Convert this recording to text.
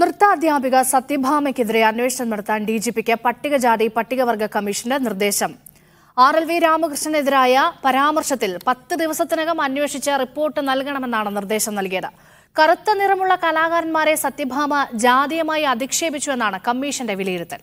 നൃത്താധ്യാപിക സത്യഭാമയ്ക്കെതിരെ അന്വേഷണം നടത്താൻ D G പിക്ക് പട്ടികജാതി പട്ടികവർഗ കമ്മീഷന്റെ നിർദ്ദേശം ആർ എൽ വി രാമകൃഷ്ണനെതിരായ പരാമർശത്തിൽ പത്ത് ദിവസത്തിനകം അന്വേഷിച്ച് റിപ്പോർട്ട് നൽകണമെന്നാണ് നിർദ്ദേശം നൽകിയത് കറുത്ത നിറമുള്ള കലാകാരന്മാരെ സത്യഭാമ ജാതീയമായി അധിക്ഷേപിച്ചുവെന്നാണ് കമ്മീഷന്റെ വിലയിരുത്തൽ